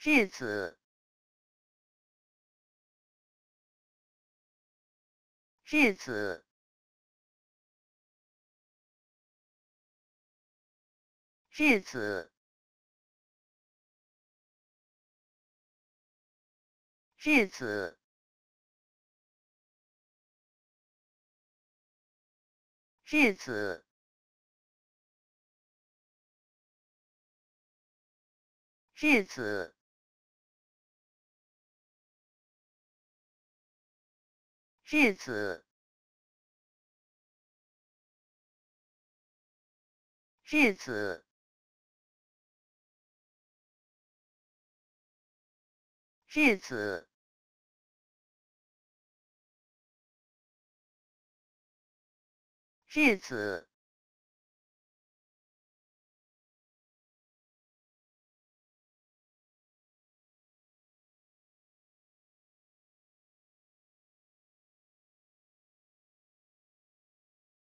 日子，日子，日子，日子，日子。日子。日子，日子，日子，日子。